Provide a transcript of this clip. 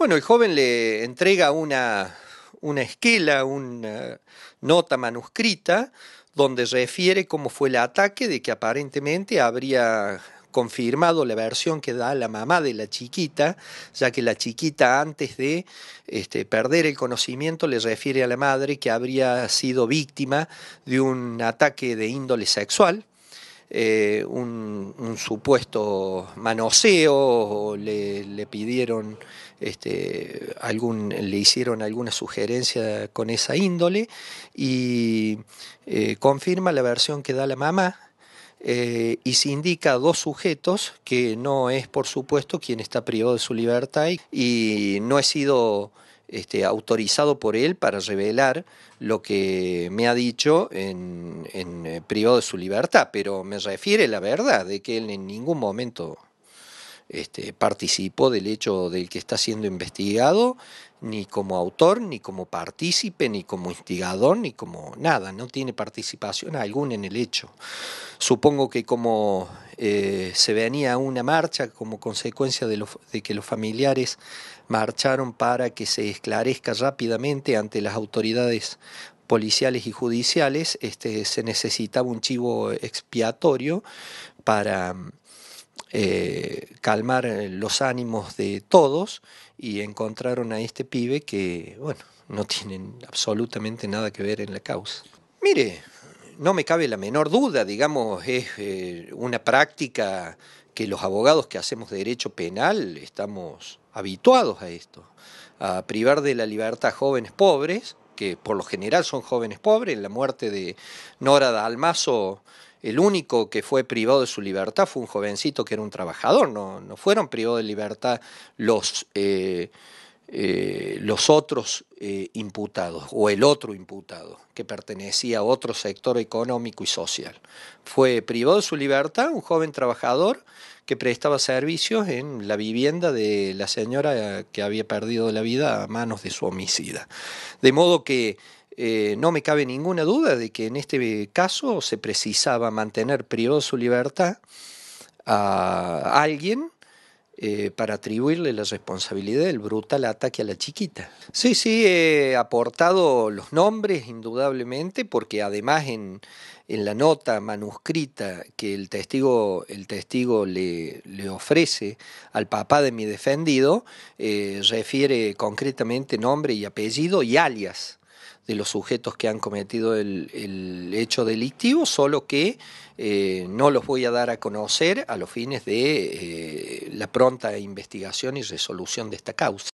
Bueno, el joven le entrega una, esquela, una nota manuscrita, donde refiere cómo fue el ataque, de que aparentemente habría confirmado la versión que da la mamá de la chiquita, ya que la chiquita antes de este, perder el conocimiento le refiere a la madre que habría sido víctima de un ataque de índole sexual, eh, un, supuesto manoseo, o le, pidieron, este, algún, le hicieron alguna sugerencia con esa índole y eh, confirma la versión que da la mamá. Eh, y se indica a dos sujetos que no es por supuesto quien está privado de su libertad y, y no he sido este, autorizado por él para revelar lo que me ha dicho en, en eh, privado de su libertad, pero me refiere la verdad de que él en ningún momento este, participó del hecho del que está siendo investigado, ni como autor, ni como partícipe, ni como instigador, ni como nada, no tiene participación alguna en el hecho. Supongo que como eh, se venía una marcha como consecuencia de, de que los familiares marcharon para que se esclarezca rápidamente ante las autoridades policiales y judiciales, este, se necesitaba un chivo expiatorio para eh, calmar eh, los ánimos de todos y encontraron a este pibe que, bueno, no tienen absolutamente nada que ver en la causa. Mire, no me cabe la menor duda, digamos, es eh, una práctica que los abogados que hacemos derecho penal estamos habituados a esto, a privar de la libertad a jóvenes pobres, que por lo general son jóvenes pobres, la muerte de Nora Dalmazo el único que fue privado de su libertad fue un jovencito que era un trabajador, no, no fueron privados de libertad los, eh, eh, los otros eh, imputados o el otro imputado que pertenecía a otro sector económico y social. Fue privado de su libertad un joven trabajador que prestaba servicios en la vivienda de la señora que había perdido la vida a manos de su homicida. De modo que eh, no me cabe ninguna duda de que en este caso se precisaba mantener privado su libertad a alguien eh, para atribuirle la responsabilidad del brutal ataque a la chiquita. Sí, sí, he aportado los nombres, indudablemente, porque además en, la nota manuscrita que el testigo, el testigo le, ofrece al papá de mi defendido, eh, refiere concretamente nombre y apellido y alias de los sujetos que han cometido el, hecho delictivo, solo que eh, no los voy a dar a conocer a los fines de eh, la pronta investigación y resolución de esta causa.